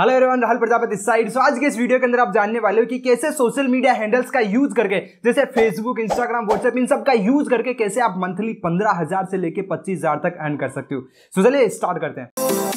hello everyone Rahul Prajapati side so आज के इस वीडियो के अंदर आप जानने वाले हो कि कैसे सोशल मीडिया हैंडल्स का यूज करके जैसे फेसबुक इंस्टाग्राम व्हाट्सएप इन सब का यूज करके कैसे आप मंथली पंद्रह हजार से लेके पच्चीस हजार तक अर्न कर सकते हो सो चलिए स्टार्ट करते हैं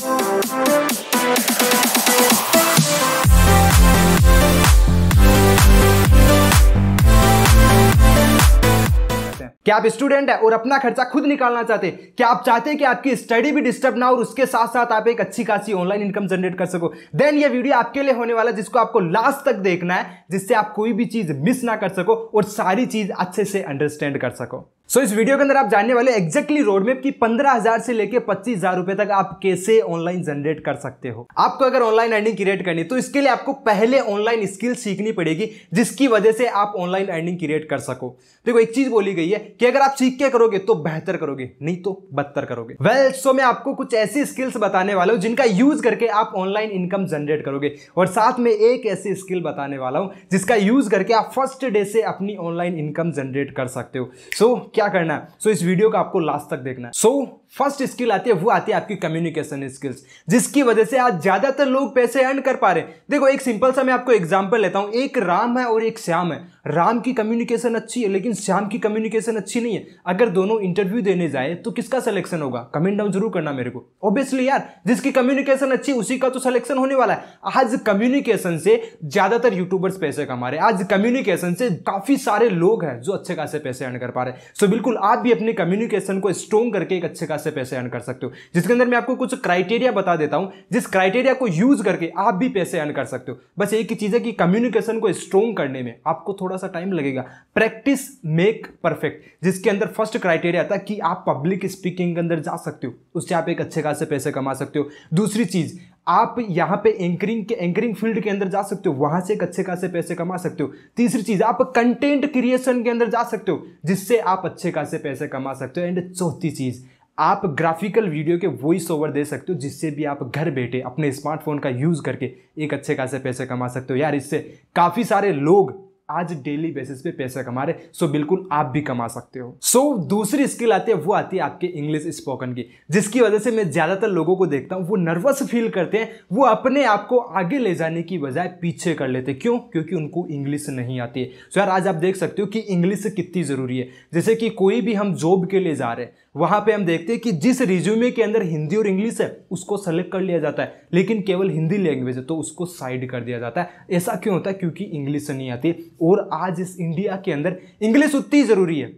क्या आप स्टूडेंट है और अपना खर्चा खुद निकालना चाहते हैं क्या आप चाहते हैं कि आपकी स्टडी भी डिस्टर्ब ना हो और उसके साथ साथ आप एक अच्छी खासी ऑनलाइन इनकम जनरेट कर सको देन ये वीडियो आपके लिए होने वाला है जिसको आपको लास्ट तक देखना है जिससे आप कोई भी चीज़ मिस ना कर सको और सारी चीज़ अच्छे से अंडरस्टैंड कर सको सो so, इस वीडियो के अंदर आप जानने वाले एक्जैक्टली रोडमेप की पंद्रह हजार से लेकर पच्चीस हजार रुपए तक आप कैसे ऑनलाइन जनरेट कर सकते हो आपको अगर ऑनलाइन अर्निंग क्रिएट करनी तो इसके लिए आपको पहले ऑनलाइन स्किल सीखनी पड़ेगी जिसकी वजह से आप ऑनलाइन अर्निंग क्रिएट कर सको देखो तो एक चीज बोली गई है कि अगर आप सीख के करोगे तो बेहतर करोगे नहीं तो बदतर करोगे वेल well, सो so मैं आपको कुछ ऐसी स्किल्स बताने वाला हूँ जिनका यूज करके आप ऑनलाइन इनकम जनरेट करोगे और साथ में एक ऐसी स्किल बताने वाला हूँ जिसका यूज करके आप फर्स्ट डे से अपनी ऑनलाइन इनकम जनरेट कर सकते हो सो क्या करना है सो so, इस वीडियो का आपको लास्ट तक देखना है सो so, फर्स्ट स्किल आती है वो आती है आपकी कम्युनिकेशन स्किल्स जिसकी वजह से आज ज़्यादातर लोग पैसे अर्न कर पा रहे हैं देखो एक सिंपल सा मैं आपको एग्जाम्पल लेता हूं एक राम है और एक श्याम है राम की कम्युनिकेशन अच्छी है लेकिन श्याम की कम्युनिकेशन अच्छी नहीं है अगर दोनों इंटरव्यू देने जाए तो किसका सिलेक्शन होगा कमेंट डाउन जरूर करना मेरे को ऑब्वियसली यार जिसकी कम्युनिकेशन अच्छी उसी का तो सिलेक्शन होने वाला है आज कम्युनिकेशन से ज़्यादातर यूट्यूबर्स पैसे कमा रहे हैं आज कम्युनिकेशन से काफ़ी सारे लोग हैं जो अच्छे खासे पैसे अर्न कर पा रहे हैं सो बिल्कुल आप भी अपने कम्युनिकेशन को स्ट्रॉन्ग करके एक अच्छे खास तरह से पैसे अर्न कर सकते हो जिसके अंदर मैं आपको कुछ क्राइटेरिया बता देता हूं जिस क्राइटेरिया को यूज करके आप भी पैसे अर्न कर सकते हो बस एक ही चीज़ है कि कम्युनिकेशन को स्ट्रोंग करने में आपको थोड़ा सा टाइम लगेगा प्रैक्टिस मेक परफेक्ट जिसके अंदर फर्स्ट क्राइटेरिया था कि आप पब्लिक स्पीकिंग के अंदर जा सकते हो उससे आप एक अच्छे खासे पैसे कमा सकते हो दूसरी चीज़ आप यहाँ पे एंकरिंग के एंकरिंग फील्ड के अंदर जा सकते हो वहां से एक अच्छे खासे पैसे कमा सकते हो तीसरी चीज़ आप कंटेंट क्रिएशन के अंदर जा सकते हो जिससे आप अच्छे खासे पैसे कमा सकते हो एंड चौथी चीज़ आप ग्राफिकल वीडियो के वॉइस ओवर दे सकते हो जिससे भी आप घर बैठे अपने स्मार्टफोन का यूज़ करके एक अच्छे खासे पैसे कमा सकते हो यार इससे काफ़ी सारे लोग आज डेली बेसिस पे पैसा कमा रहे सो बिल्कुल आप भी कमा सकते हो सो so, दूसरी स्किल आती है वो आती है आपके इंग्लिश स्पोकन की जिसकी वजह से मैं ज़्यादातर लोगों को देखता हूँ वो नर्वस फील करते हैं वो अपने आप को आगे ले जाने की बजाय पीछे कर लेते हैं क्यों क्योंकि उनको इंग्लिश नहीं आती है सो so, यार आज आप देख सकते हो कि इंग्लिश कितनी ज़रूरी है जैसे कि कोई भी हम जॉब के लिए जा रहे हैं वहाँ पे हम देखते हैं कि जिस रिज्यूमे के अंदर हिंदी और इंग्लिश है उसको सेलेक्ट कर लिया जाता है लेकिन केवल हिंदी लैंग्वेज है तो उसको साइड कर दिया जाता है ऐसा क्यों होता है क्योंकि इंग्लिश नहीं आती और आज इस इंडिया के अंदर इंग्लिश उतनी ज़रूरी है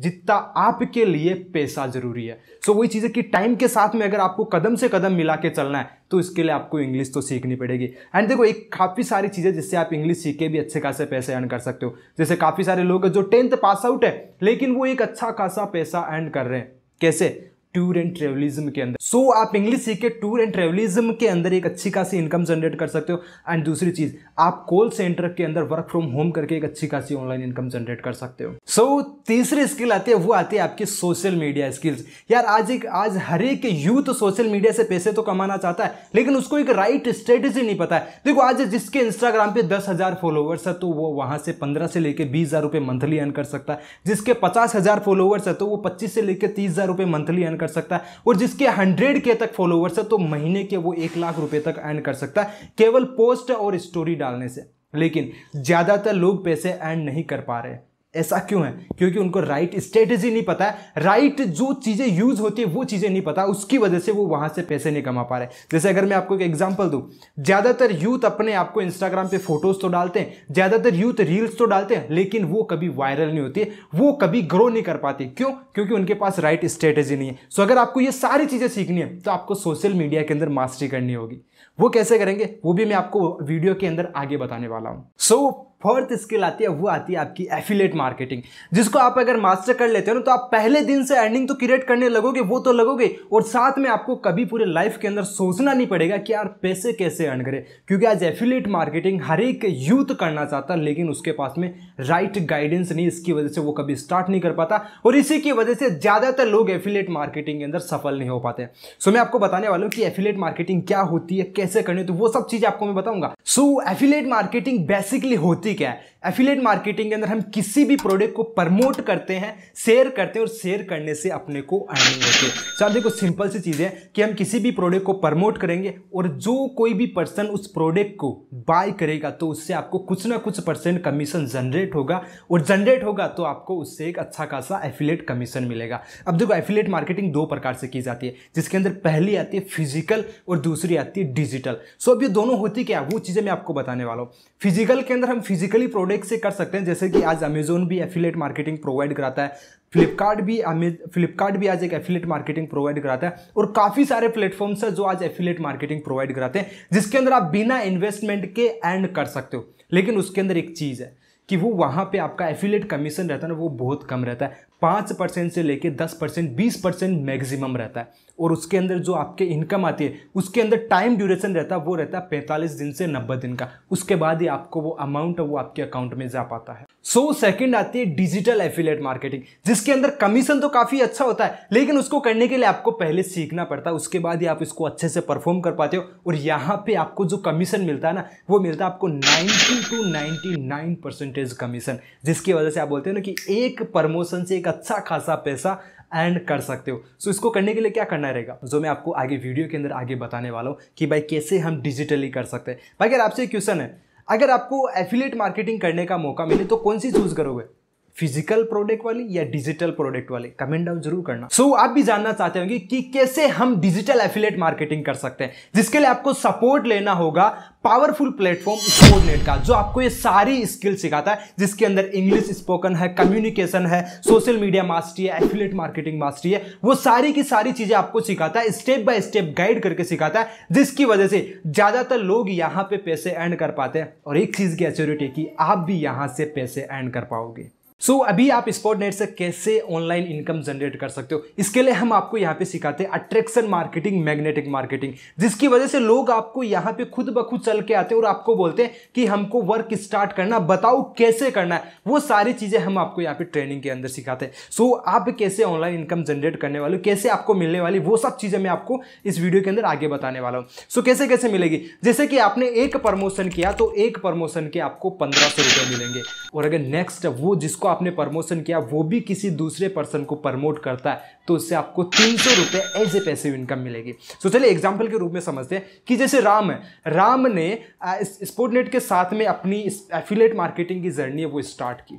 जितना आपके लिए पैसा ज़रूरी है सो so, वही चीज़ है कि टाइम के साथ में अगर आपको कदम से कदम मिला के चलना है तो इसके लिए आपको इंग्लिश तो सीखनी पड़ेगी एंड देखो एक काफ़ी सारी चीज़ें जिससे आप इंग्लिश सीख के भी अच्छे खासे पैसे अर्न कर सकते हो जैसे काफ़ी सारे लोग जो टेंथ पास आउट है लेकिन वो एक अच्छा खासा पैसा अर्न कर रहे हैं कैसे टूर एंड ट्रेवलिज्म के अंदर सो so, आप इंग्लिश सीख के टूर एंड ट्रेवलिज्म के अंदर एक अच्छी खासी इनकम जनरेट कर सकते हो एंड दूसरी चीज़ आप कॉल सेंटर के अंदर वर्क फ्रॉम होम करके एक अच्छी खासी ऑनलाइन इनकम जनरेट कर सकते हो सो so, तीसरी स्किल आती है वो आती है आपकी सोशल मीडिया स्किल्स यार आज एक आज हर एक यूथ सोशल मीडिया से पैसे तो कमाना चाहता है लेकिन उसको एक राइट स्ट्रेटेजी नहीं पता है देखो आज जिसके इंस्टाग्राम पे दस हज़ार फॉलोवर्स है तो वो वहां से पंद्रह से लेकर बीस हज़ार रुपए मंथली अर्न कर सकता है जिसके पचास हज़ार फॉलोवर्स है तो वो पच्चीस से लेकर तीस हज़ार रुपए मंथली अर्न कर कर सकता है और जिसके हंड्रेड के तक फॉलोवर्स है तो महीने के वो एक लाख रुपए तक अर्न कर सकता है केवल पोस्ट और स्टोरी डालने से लेकिन ज़्यादातर लोग पैसे अर्न नहीं कर पा रहे ऐसा क्यों है क्योंकि उनको राइट स्ट्रेटजी नहीं पता है राइट जो चीज़ें यूज़ होती है वो चीज़ें नहीं पता उसकी वजह से वो वहाँ से पैसे नहीं कमा पा रहे जैसे अगर मैं आपको एक एग्जाम्पल दूँ ज़्यादातर यूथ अपने आप को इंस्टाग्राम पर फोटोज़ तो डालते हैं ज़्यादातर यूथ रील्स तो डालते हैं लेकिन वो कभी वायरल नहीं होती वो कभी ग्रो नहीं कर पाती क्यों क्योंकि उनके पास राइट स्ट्रेटजी नहीं है सो अगर आपको ये सारी चीज़ें सीखनी है तो आपको सोशल मीडिया के अंदर मास्टरी करनी होगी वो कैसे करेंगे वो भी मैं आपको वीडियो के अंदर आगे बताने वाला हूँ सो so, फोर्थ स्किल आती है वो आती है आपकी एफिलेट मार्केटिंग जिसको आप अगर मास्टर कर लेते हो ना तो आप पहले दिन से अर्निंग तो क्रिएट करने लगोगे वो तो लगोगे और साथ में आपको कभी पूरे लाइफ के अंदर सोचना नहीं पड़ेगा कि यार पैसे कैसे अर्न करें क्योंकि आज एफिलेट मार्केटिंग हर एक यूथ करना चाहता है लेकिन उसके पास में राइट गाइडेंस नहीं इसकी वजह से वो कभी स्टार्ट नहीं कर पाता और इसी की वजह से ज़्यादातर लोग एफिलेट मार्केटिंग के अंदर सफल नहीं हो पाते सो मैं आपको बताने वाला हूँ कि एफिलेट मार्केटिंग क्या होती है कैसे करनी तो वो सब चीज़ आपको मैं बताऊंगा सो एफिलेट मार्केटिंग बेसिकली होती बेसिक है एफिलेट मार्केटिंग के अंदर हम किसी भी प्रोडक्ट को प्रमोट करते हैं शेयर करते हैं और शेयर करने से अपने को अर्निंग होती है सो आप देखो सिंपल सी चीज़ है कि हम किसी भी प्रोडक्ट को प्रमोट करेंगे और जो कोई भी पर्सन उस प्रोडक्ट को बाय करेगा तो उससे आपको कुछ ना कुछ परसेंट कमीशन जनरेट होगा और जनरेट होगा तो आपको उससे एक अच्छा खासा एफिलेट कमीशन मिलेगा अब देखो एफिलेट मार्केटिंग दो प्रकार से की जाती है जिसके अंदर पहली आती है फिजिकल और दूसरी आती है डिजिटल सो अब ये दोनों होती क्या वो चीज़ें मैं आपको बताने वाला हूँ फिजिकल के अंदर हम फिजिकली प्रोडक्ट से कर सकते हैं जैसे कि आज अमेजोन भी एफिलेट मार्केटिंग प्रोवाइड कराता है फ्लिपकार्ट भी फ्लिपकार्ट भी आज एक एफिलेट मार्केटिंग प्रोवाइड कराता है और काफ़ी सारे प्लेटफॉर्म्स है जो आज एफिलेट मार्केटिंग प्रोवाइड कराते हैं जिसके अंदर आप बिना इन्वेस्टमेंट के एंड कर सकते हो लेकिन उसके अंदर एक चीज़ है कि वो वहाँ पे आपका एफिलेट कमीशन रहता है ना वो बहुत कम रहता है पाँच परसेंट से लेके दस परसेंट बीस परसेंट मैगजिमम रहता है और उसके अंदर जो आपके इनकम आती है उसके अंदर टाइम ड्यूरेशन रहता है वो रहता है पैंतालीस दिन से नब्बे दिन का उसके बाद ही आपको वो अमाउंट वो आपके अकाउंट में जा पाता है सो so, सेकंड आती है डिजिटल एफिलेट मार्केटिंग जिसके अंदर कमीशन तो काफ़ी अच्छा होता है लेकिन उसको करने के लिए आपको पहले सीखना पड़ता है उसके बाद ही आप इसको अच्छे से परफॉर्म कर पाते हो और यहाँ पे आपको जो कमीशन मिलता है ना वो मिलता है आपको 90 टू 99 परसेंटेज कमीशन जिसकी वजह से आप बोलते हो ना कि एक प्रमोशन से एक अच्छा खासा पैसा एंड कर सकते हो सो so, इसको करने के लिए क्या करना रहेगा जो मैं आपको आगे वीडियो के अंदर आगे बताने वाला हूँ कि भाई कैसे हम डिजिटली कर सकते हैं भाई अगर आपसे क्वेश्चन है अगर आपको एफिलेट मार्केटिंग करने का मौका मिले तो कौन सी चूज़ करोगे फिजिकल प्रोडक्ट वाली या डिजिटल प्रोडक्ट वाली कमेंट डाउन जरूर करना सो so, आप भी जानना चाहते होंगे कि कैसे हम डिजिटल एफिलेट मार्केटिंग कर सकते हैं जिसके लिए आपको सपोर्ट लेना होगा पावरफुल प्लेटफॉर्म स्पोर्टनेट का जो आपको ये सारी स्किल सिखाता है जिसके अंदर इंग्लिश स्पोकन है कम्युनिकेशन है सोशल मीडिया मास्टरी है एफिलेट मार्केटिंग मास्टरी है वो सारी की सारी चीजें आपको सिखाता है स्टेप बाय स्टेप गाइड करके सिखाता है जिसकी वजह से ज्यादातर लोग यहाँ पे पैसे अर्न कर पाते हैं और एक चीज की एच्योरिटी कि आप भी यहाँ से पैसे अर्न कर पाओगे सो so, अभी आप स्पॉट नेट से कैसे ऑनलाइन इनकम जनरेट कर सकते हो इसके लिए हम आपको यहाँ पे सिखाते हैं अट्रैक्शन मार्केटिंग मैग्नेटिक मार्केटिंग जिसकी वजह से लोग आपको यहाँ पे खुद ब खुद चल के आते हैं और आपको बोलते हैं कि हमको वर्क स्टार्ट करना बताओ कैसे करना है वो सारी चीज़ें हम आपको यहाँ पे ट्रेनिंग के अंदर सिखाते हैं सो so, आप कैसे ऑनलाइन इनकम जनरेट करने वाले कैसे आपको मिलने वाली वो सब चीज़ें मैं आपको इस वीडियो के अंदर आगे बताने वाला हूँ सो so, कैसे कैसे मिलेगी जैसे कि आपने एक प्रमोशन किया तो एक प्रमोशन के आपको पंद्रह सौ मिलेंगे और अगर नेक्स्ट वो जिसको जिसको आपने प्रमोशन किया वो भी किसी दूसरे पर्सन को प्रमोट करता है तो उससे आपको तीन सौ रुपये एज ए पैसिव इनकम मिलेगी सो चलिए एग्जाम्पल के रूप में समझते हैं कि जैसे राम है राम ने स्पोर्टनेट के साथ में अपनी एफिलेट मार्केटिंग की जर्नी है वो स्टार्ट की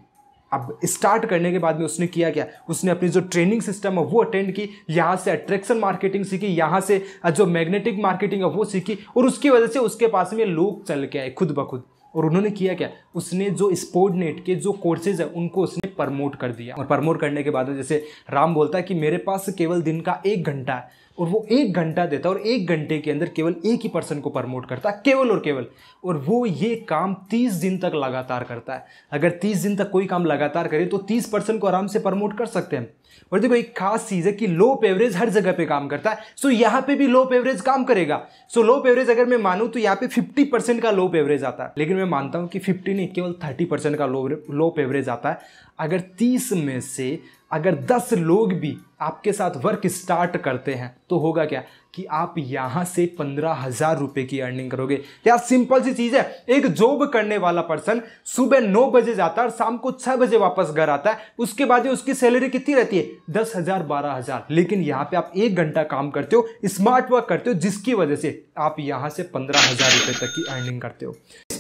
अब स्टार्ट करने के बाद में उसने किया क्या उसने अपनी जो ट्रेनिंग सिस्टम है वो अटेंड की यहाँ से अट्रैक्शन मार्केटिंग सीखी यहाँ से जो मैग्नेटिक मार्केटिंग है वो सीखी और उसकी वजह से उसके पास में लोग चल के आए खुद ब खुद और उन्होंने किया क्या उसने जो स्पोर्ट नेट के जो कोर्सेज हैं उनको उसने प्रमोट कर दिया और प्रमोट करने के बाद जैसे राम बोलता है कि मेरे पास केवल दिन का एक घंटा है और वो एक घंटा देता और एक घंटे के अंदर केवल एक ही पर्सन को प्रमोट करता है केवल और केवल और वो ये काम तीस दिन तक लगातार करता है अगर तीस दिन तक कोई काम लगातार करे तो तीस पर्सन को आराम से प्रमोट कर सकते हैं और देखो एक खास चीज़ है कि लो पेवरेज हर जगह पे काम करता है सो यहाँ पे भी लो पेवरेज काम करेगा सो लो पेवरेज अगर मैं मानूँ तो यहाँ पे फिफ्टी परसेंट का लो पेवरेज आता है लेकिन मैं मानता हूँ कि फिफ्टी नहीं केवल थर्टी परसेंट का लो लो पेवरेज आता है अगर तीस में से अगर 10 लोग भी आपके साथ वर्क स्टार्ट करते हैं तो होगा क्या कि आप यहाँ से पंद्रह हजार रुपये की अर्निंग करोगे या सिंपल सी चीज़ है एक जॉब करने वाला पर्सन सुबह नौ बजे जाता है और शाम को छः बजे वापस घर आता है उसके बाद ही उसकी सैलरी कितनी रहती है दस हज़ार बारह हज़ार लेकिन यहाँ पे आप एक घंटा काम करते हो स्मार्ट वर्क करते हो जिसकी वजह से आप यहाँ से पंद्रह हज़ार रुपये तक की अर्निंग करते हो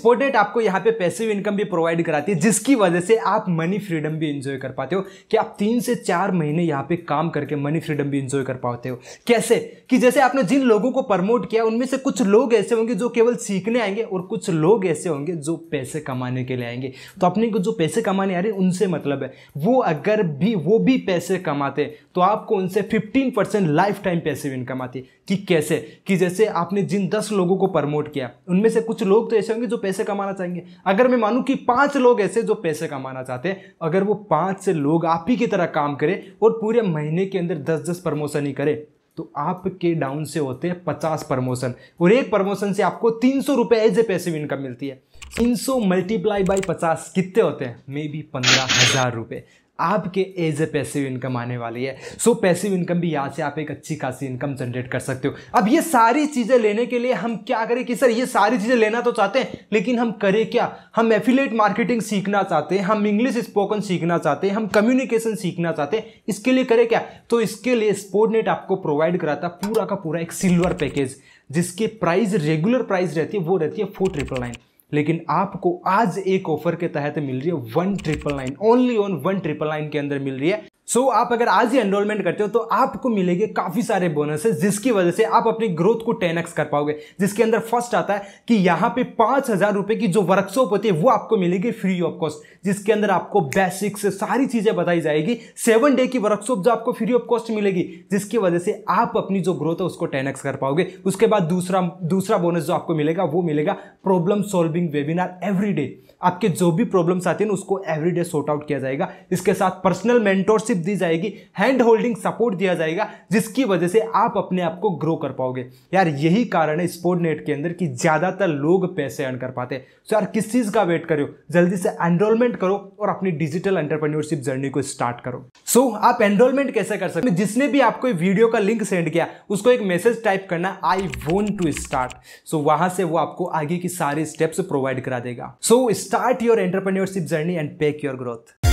स्पोर्टेट आपको यहाँ पे पैसिव इनकम भी प्रोवाइड कराती है जिसकी वजह से आप मनी फ्रीडम भी इंजॉय कर पाते हो कि आप तीन से चार महीने यहाँ पे काम करके मनी फ्रीडम भी इंजॉय कर पाते हो कैसे कि जैसे आपने जिन लोगों को प्रमोट किया उनमें से कुछ लोग ऐसे होंगे जो केवल सीखने आएंगे और कुछ लोग ऐसे होंगे जो पैसे कमाने के लिए आएंगे तो अपने को जो पैसे कमाने आ रहे हैं उनसे मतलब है वो अगर भी वो भी पैसे कमाते तो आपको उनसे फिफ्टीन परसेंट लाइफ टाइम पैसे इनकम आती कि कैसे कि जैसे आपने जिन दस लोगों को प्रमोट किया उनमें से कुछ लोग तो ऐसे होंगे जो पैसे पैसे कमाना चाहेंगे अगर मैं मानूं कि पांच लोग ऐसे जो पैसे कमाना चाहते हैं अगर वो पाँच लोग आप ही की तरह काम करें और पूरे महीने के अंदर दस दस प्रमोशन ही करें तो आपके डाउन से होते हैं पचास प्रमोशन और एक प्रमोशन से आपको तीन सौ रुपये एज ए पैसिव इनकम मिलती है तीन सौ मल्टीप्लाई बाई पचास कितने होते हैं मे बी पंद्रह हज़ार रुपये आपके एज ए पैसिव इनकम आने वाली है सो पैसिव इनकम भी यहाँ से आप एक अच्छी खासी इनकम जनरेट कर सकते हो अब ये सारी चीज़ें लेने के लिए हम क्या करें कि सर ये सारी चीज़ें लेना तो चाहते हैं लेकिन हम करें क्या हम एफिलेट मार्केटिंग सीखना चाहते हैं हम इंग्लिश स्पोकन सीखना चाहते हैं हम कम्युनिकेशन सीखना चाहते हैं इसके लिए करें क्या तो इसके लिए स्पोर्टनेट आपको प्रोवाइड कराता पूरा का पूरा एक सिल्वर पैकेज जिसके प्राइस रेगुलर प्राइस रहती है वो रहती है फोर ट्रिपल नाइन लेकिन आपको आज एक ऑफर के तहत मिल रही है one triple nine only on one triple nine के अंदर मिल रही है सो so, आप अगर आज ही एनरोलमेंट करते हो तो आपको मिलेंगे काफ़ी सारे बोनसेस जिसकी वजह से आप अपनी ग्रोथ को टेन कर पाओगे जिसके अंदर फर्स्ट आता है कि यहाँ पे पाँच हज़ार रुपये की जो वर्कशॉप होती है वो आपको मिलेगी फ्री ऑफ कॉस्ट जिसके अंदर आपको बेसिक्स सारी चीज़ें बताई जाएगी सेवन डे की वर्कशॉप जो आपको फ्री ऑफ कॉस्ट मिलेगी जिसकी वजह से आप अपनी जो ग्रोथ है उसको टेन कर पाओगे उसके बाद दूसरा दूसरा बोनस जो आपको मिलेगा वो मिलेगा प्रॉब्लम सॉल्विंग वेबिनार एवरी आपके जो भी प्रॉब्लम्स आते हैं उसको एवरी डे सॉर्ट आउट किया जाएगा इसके साथ पर्सनल मेंटोरशिप मेंटरशिप दी जाएगी हैंड होल्डिंग सपोर्ट दिया जाएगा जिसकी वजह से आप अपने आप को ग्रो कर पाओगे यार यही कारण है स्पोर्ट नेट के अंदर कि ज़्यादातर लोग पैसे अर्न कर पाते हैं यार किस चीज़ का वेट करो जल्दी से एनरोलमेंट करो और अपनी डिजिटल एंटरप्रेन्योरशिप जर्नी को स्टार्ट करो सो so, आप एनरोलमेंट कैसे कर सकते जिसने भी आपको वीडियो का लिंक सेंड किया उसको एक मैसेज टाइप करना I want to start so वहां से वो आपको आगे की सारी स्टेप्स प्रोवाइड करा देगा so start your entrepreneurship journey and peak your growth